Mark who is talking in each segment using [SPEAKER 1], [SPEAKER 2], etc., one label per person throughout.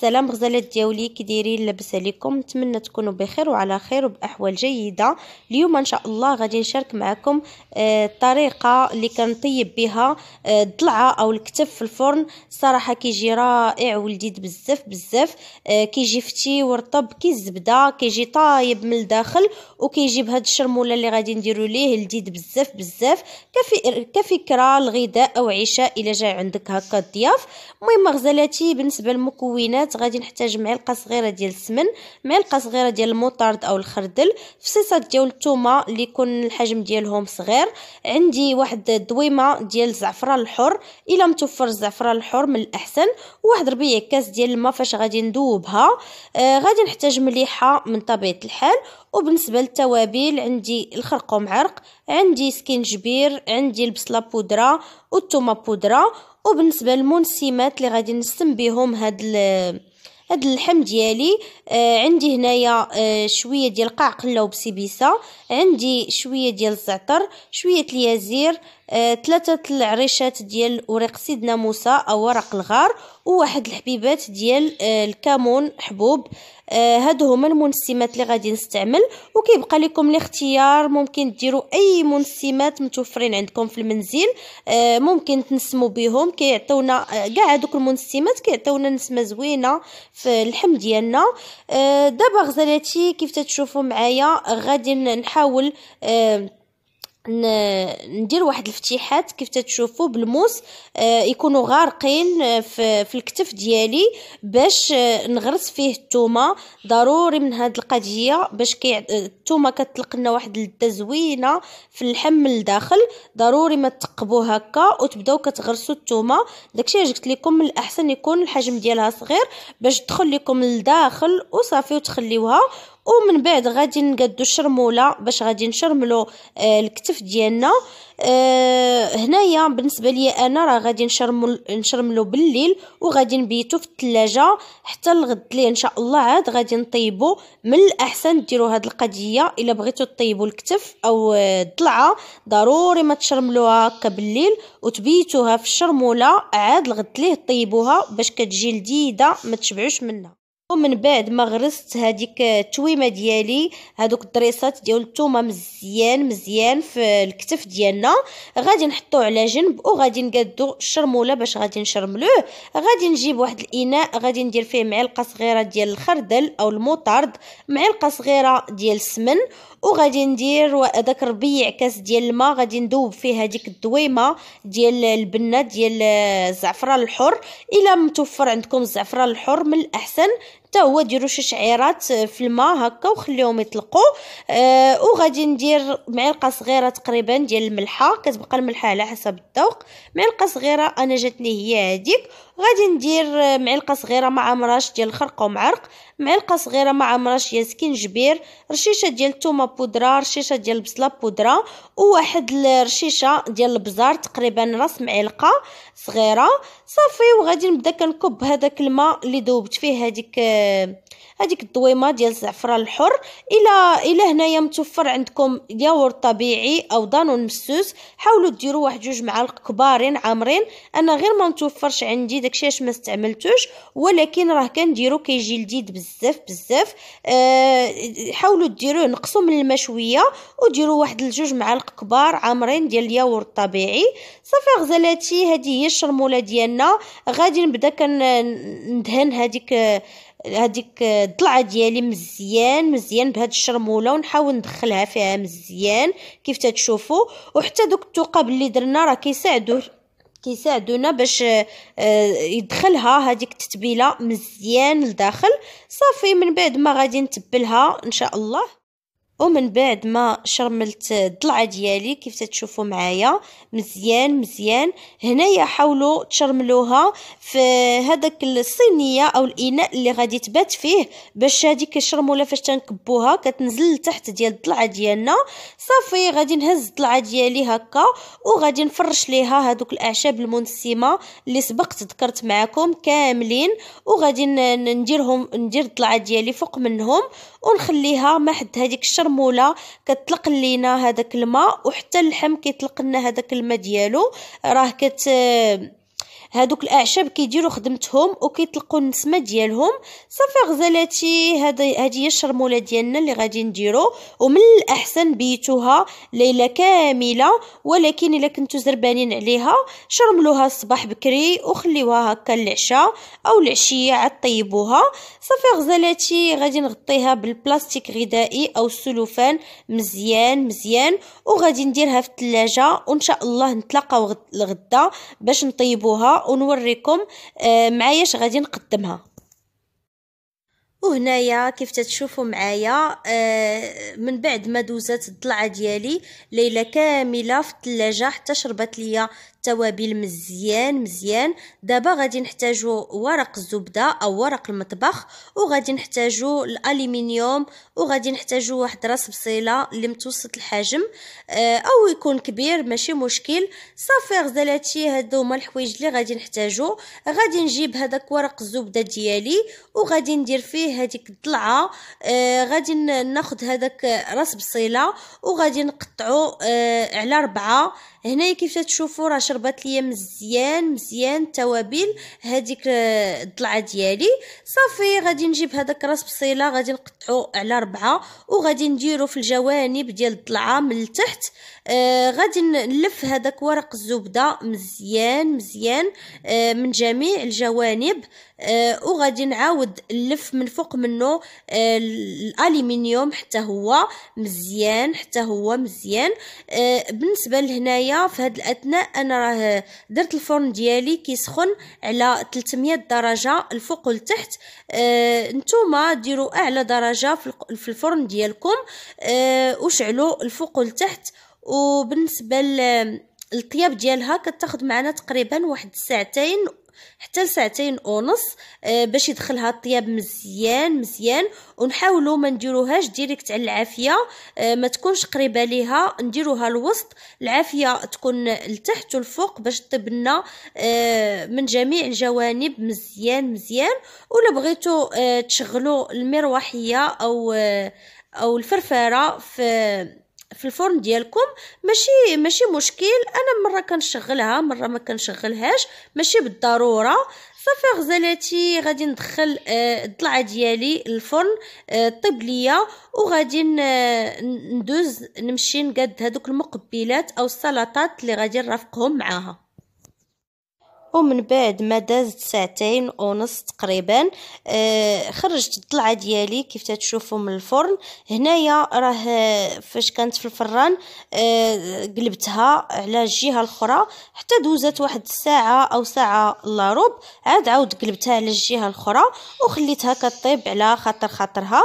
[SPEAKER 1] سلام غزالات دياولي كي دايرين لاباس عليكم نتمنى تكونوا بخير وعلى خير وباحوال جيده اليوم ان شاء الله غادي نشارك معكم الطريقه آه، اللي كنطيب بها آه، الضلعه او الكتف في الفرن صراحه كيجي رائع ولذيذ بزاف بزاف آه، كيجي فتي ورطب كي الزبده كيجي طايب من الداخل وكيجي بهاد الشرموله اللي غادي نديرو ليه لذيذ بزاف بزاف كفكره الغذاء او عشاء الا جا عندك هكا الضياف المهم غزالاتي بالنسبه للمكونات البنات غادي نحتاج معلقه صغيره ديال السمن معلقه صغيره ديال الموطارد او الخردل فصيصات ديال الثومه اللي يكون الحجم ديالهم صغير عندي واحد الدويمه ديال الزعفران الحر الا متوفر الزعفران الحر من الاحسن واحد ربيع كاس ديال الماء فاش غادي ندوبها آه غادي نحتاج مليحه من طبيعه الحال وبالنسبه للتوابل عندي الخرقوم عرق عندي سكينجبير عندي البصله بودره والثومه بودره وبالنسبه للمنسمات اللي غادي نسم بهم هاد هاد اللحم ديالي آه عندي هنايا آه شويه ديال قعقله وبسبيسه عندي شويه ديال الزعتر شويه اليازير آه ثلاثه العريشات ديال ورق سيدنا موسى او ورق الغار وواحد الحبيبات ديال آه، الكمون حبوب آه، هادو هما المنسمات اللي غادي نستعمل وكيبقى لكم الاختيار ممكن ديروا اي منسمات متوفرين عندكم في المنزل آه، ممكن تنسموا بهم كيعطيونا كاع هادوك المنسمات كيعطيونا نسمه زوينه في اللحم ديالنا دابا غزالاتي كيف تتشوفوا معايا غادي نحاول ندير واحد الفتيحات كيف تتشوفوا بالموس آه، يكونوا غارقين آه، في الكتف ديالي باش آه، نغرس فيه التومة ضروري من هاد القضيه باش كي التومة كتطلق لنا واحد اللذه زوينه في اللحم من الداخل ضروري ما تقبو هكا وتبداو كتغرسوا التومة داكشي اللي قلت لكم من الاحسن يكون الحجم ديالها صغير باش تدخل لكم لداخل وصافي وتخليوها ومن بعد غادي نقادو الشرموله باش غادي نشرملو آه الكتف ديالنا آه هنايا بالنسبه ليا انا راه غادي نشرمل نشرملو بالليل وغادي نبيتو في الثلاجه حتى الغد ليه ان شاء الله عاد غادي نطيبو من الاحسن ديروا هاد القضيه الا بغيتو طيبو الكتف او آه، الضلعه ضروري ما تشرملوها هكا بالليل وتبيتوها في الشرموله عاد الغد ليه طيبوها باش كتجي لذيذه ما تشبعوش منها ومن بعد ما غرست هذيك التويمه ديالي هذوك الدريسات ديال الثومه مزيان مزيان في الكتف ديالنا غادي نحطوه على جنب وغادي نقادو الشرموله باش غادي نشرملوه غادي نجيب واحد الاناء غادي ندير فيه معلقه صغيره ديال الخردل او المطرد معلقه صغيره ديال السمن وغادي ندير هذاك ربيع كاس ديال الماء غادي ندوب فيه هذيك الدويمه ديال البنه ديال الزعفران الحر الا متوفر عندكم الزعفران الحر من الاحسن حتى هو ديروا شي شعيرات في الماء هكا وخليهم يطلقوا آه وغادي ندير معلقه صغيره تقريبا ديال الملحه كتبقى الملحه على حسب الذوق معلقه صغيره انا جاتني هي هذيك غادي ندير معلقه صغيره مع مراش ديال الخرق ومعرق معلقه صغيره مع مراش ديال سكينجبير رشيشه ديال الثومه بودره رشيشه ديال البصله بودره وواحد الرشيشه ديال البزار تقريبا نص معلقه صغيره صافي وغادي نبدا كنكب هذاك الماء اللي ذوبت فيه هذيك هذيك الضويمه ديال الزعفران الحر الى الى هنايا متوفر عندكم ياور طبيعي او دانون مسوس حاولوا ديروا واحد جوج معالق كبارين عامرين انا غير ما متوفرش عندي داكشي اش ما استعملتوش ولكن راه كنديرو كيجي لذيذ بزاف بزاف أه حاولوا ديروه نقصوا من الماء شويه وديروا واحد الجوج معالق كبار عامرين ديال الياورت الطبيعي صافي غزالاتي هذه هي الشرموله ديالنا غادي نبدا كندهن هذيك هذيك الضلعه ديالي مزيان مزيان بهاد الشرموله ونحاول ندخلها فيها مزيان كيف تتشوفوا وحتى دوك التقاب اللي درنا راه كيساعدوا كيساعدونا باش آه، آه، يدخلها هذيك التتبيله مزيان لداخل صافي من بعد ما غادي نتبلها ان شاء الله ومن بعد ما شرملت الضلعه ديالي كيف تتشوفوا معايا مزيان مزيان هنايا حاولوا تشرملوها في هذاك الصينيه او الاناء اللي غادي تبات فيه باش هذيك الشرموله فاش تنكبوها كتنزل لتحت ديال الضلعه ديالنا صافي غادي نهز الضلعه ديالي هكا وغادي نفرش ليها هذوك الاعشاب المنسمه اللي سبقت ذكرت معكم كاملين وغادي نديرهم ندير الضلعه ديالي فوق منهم ونخليها ما حد هذيك الشرم الحمولة كتطلق لينا هذاك الماء وحتى اللحم كيطلق لنا هذاك الماء ديالو راه كت هادوك الاعشاب كيديروا خدمتهم وكيطلقوا النسمه ديالهم صافي غزلاتي هذه هذه هي الشرموله ديالنا اللي غادي نديرو ومن الاحسن بيتوها ليله كامله ولكن الا كنتو زربانين عليها شرملوها الصباح بكري وخليوها هكا العشاء او العشيه عاد طيبوها صافي غزلاتي غادي نغطيها بالبلاستيك غذائي او السلوفان مزيان مزيان وغادي نديرها في الثلاجه وان شاء الله نتلاقاو الغدا باش نطيبوها ونوريكم آه، اش غادي نقدمها وهنايا كيف تتشوفوا معايا آه من بعد ما دوزات الضلعه ديالي ليله كامله في الثلاجه حتى شربت ليا التوابل مزيان مزيان دابا غادي نحتاجو ورق الزبده او ورق المطبخ وغادي نحتاجو الالومنيوم وغادي نحتاجو واحد راس بصيله اللي متوسط الحجم آه، او يكون كبير ماشي مشكل صافي غزالاتي هادو هما الحوايج اللي غادي نحتاجو غادي نجيب هذاك ورق الزبده ديالي وغادي ندير فيه هذيك الضلعه آه، غادي ناخذ هذاك راس بصيله وغادي نقطعو آه، على ربعة هنايا كيف تشوفوا راه شربات ليا مزيان مزيان التوابل هذيك آه، الضلعه ديالي صافي غادي نجيب هذاك راس بصيله غادي نقطعو على ربعه وغادي نديرو في الجوانب ديال الضلعه من التحت آه غادي نلف هذاك ورق الزبده مزيان مزيان آه من جميع الجوانب آه وغادي نعاود نلف من فوق منه آه الالومنيوم حتى هو مزيان حتى هو مزيان آه بالنسبه لهنايا في هاد الاثناء انا راه درت الفرن ديالي كيسخن على 300 درجه الفوق والتحت آه نتوما ديروا اعلى درجه في الفرن ديالكم آه وشعلوا الفوق والتحت وبالنسبه للطياب ديالها كتاخد معنا تقريبا واحد ساعتين حتى لساعتين ونص آه، باش يدخلها الطياب مزيان مزيان ونحاولوا ما نديروهاش ديريكت على العافيه آه، ما تكونش قريبه ليها نديروها الوسط العافيه تكون لتحت والفوق باش طيب لنا آه، من جميع الجوانب مزيان مزيان ولا بغيتوا تشغلوا المروحيه او او الفرفاره في في الفرن ديالكم ماشي ماشي مشكل انا مره كنشغلها مره ما كنشغلهاش ماشي بالضروره صافي غزالاتي غادي ندخل آه، الضلعه ديالي الفرن آه، طيب ليا وغادي ندوز نمشي نقاد هذوك المقبلات او السلطات اللي غادي نرافقهم معاها ومن بعد ما دازت ساعتين ونص تقريبا آه خرجت الضلعه ديالي كيف تتشوفوا من الفرن هنايا راه فاش كانت في الفران آه قلبتها على الجهه الاخرى حتى دوزت واحد الساعه او ساعه الا ربع عاد عاود قلبتها على الجهه الاخرى وخليتها كطيب على خاطر خاطرها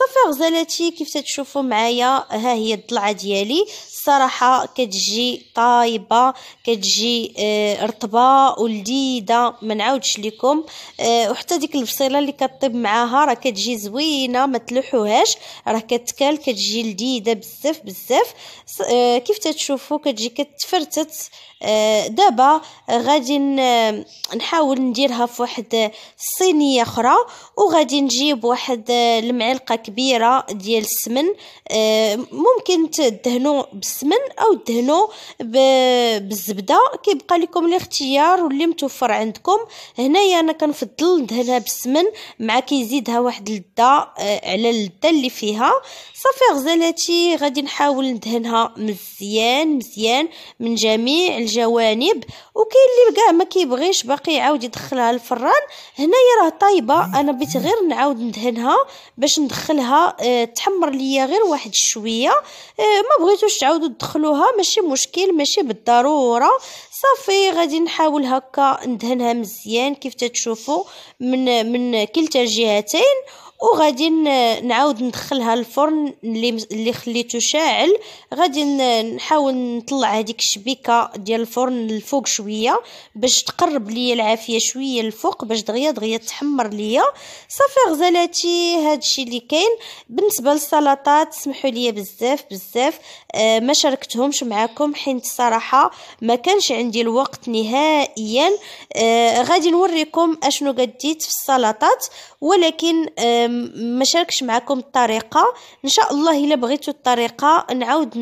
[SPEAKER 1] صافي غزالاتي كيف تتشوفوا معايا ها هي الضلعه ديالي الصراحه كتجي طايبه كتجي آه رطبه ولذيذه ما نعاودش لكم آه وحتى ديك البصيله اللي كطيب معاها راه كتجي زوينه ما تلوحوهاش راه كتكال كتجي لذيذه بزاف بزاف آه كيف تتشوفوا كتجي كتفرتت آه، دابا غادي نحاول نديرها في واحد الصينيه اخرى وغادي نجيب واحد آه، المعلقه كبيره ديال السمن آه، ممكن تدهنو بالسمن او تدهنو بالزبده كيبقى لكم الاختيار واللي متوفر عندكم هنايا انا كنفضل ندهنها بالسمن مع كيزيدها واحد اللذه آه، على اللذه اللي فيها صافي غزالاتي غادي نحاول ندهنها مزيان مزيان من جميع الجوانب وكاين اللي كاع ما كيبغيش باقي يعاود يدخلها الفران هنايا راه طايبه انا بغيت غير نعاود ندهنها باش ندخل ندخلها آه، تحمر ليا غير واحد شويه آه، ما بغيتوش تعاودوا تدخلوها ماشي مشكل ماشي بالضروره صافي غادي نحاول هكا ندهنها مزيان كيف تتشوفوا من من كلتا الجهتين وغادي نعاود ندخلها الفرن اللي اللي خليته شاعل غادي نحاول نطلع هذيك الشبيكه ديال الفرن الفوق شويه باش تقرب ليا العافيه شويه الفوق باش دغيا دغيا تحمر ليا صافي غزالاتي هادشي اللي كاين بالنسبه للسلطات سمحوا لي بزاف بزاف آه، ما شاركتهمش معاكم حيت الصراحه ما كانش عندي الوقت نهائيا آه، غادي نوريكم اشنو قديت في السلطات ولكن ما شاركش معكم الطريقه ان شاء الله الا بغيتوا الطريقه نعاود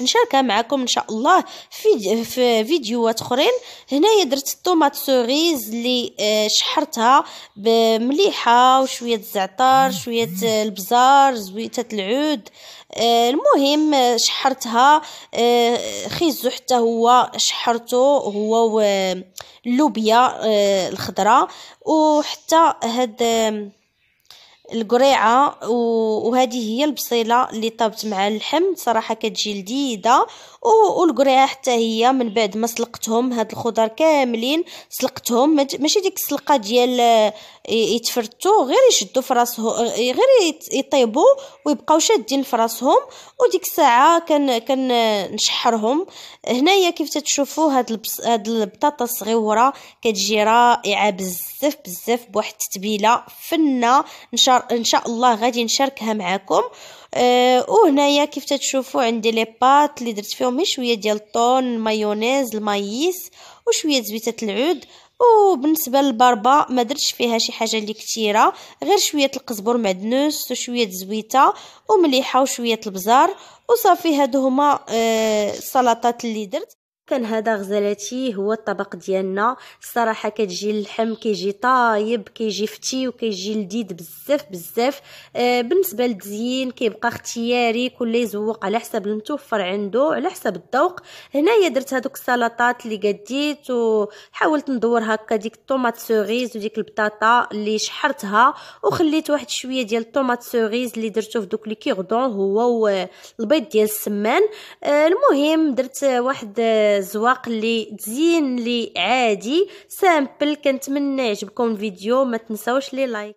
[SPEAKER 1] نشاركها معكم ان شاء الله في في فيديوهات اخرين هنايا درت الطوماط سوريز اللي آه، شحرتها بمليحه وشويه الزعتر شويه البزار زويته العود آه، المهم آه، شحرتها خيزو حتى هو شحرته هو اللوبيا الخضراء وحتى هاد القريعه وهذه هي البصيله اللي طابت مع اللحم صراحه كتجي لذيذه والقريعه حتى هي من بعد ما سلقتهم هاد الخضر كاملين سلقتهم ماشي ديك السلقه ديال يتفرتو غير يشدو فراسه غير يطيبو ويبقاو شادين فراسهم وديك الساعه كان كنشحرهم هنايا كيف تتشوفوا هاد البص... هاد البطاطا الصغيره كتجي رائعه بزاف بزاف بواحد التتبيله فنه ان شاء شاء ان شاء الله غادي نشاركها معكم أه وهنايا كيف تتشوفوا عندي لي بات اللي درت فيهم شويه ديال الطون المايونيز المايس وشويه زبيده العود وبالنسبه للبربه ما درتش فيها شي حاجه اللي كثيره غير شويه القزبر معدنوس وشويه زويته ومليحه وشويه البزار وصافي هادو هما آه، السلطات اللي درت كان هذا غزلاتي هو الطبق ديالنا الصراحه كتجي اللحم كيجي طايب كيجي فتي وكيجي لذيذ بزاف بزاف آه بالنسبه للتزيين كيبقى اختياري كل يزوق على حسب المتوفر عنده على حسب الذوق هنايا درت هذوك السلطات اللي قديت وحاولت ندور هكا ديك الطوماط سوغيز وديك البطاطا اللي شحرتها وخليت واحد شويه ديال الطوماط سوغيز اللي درتو في دوك لي كيغدون هو البيض ديال السمان آه المهم درت واحد آه، زواق اللي تزين لي عادي سامبل كنتمنى يعجبكم الفيديو ما تنساوش لي لايك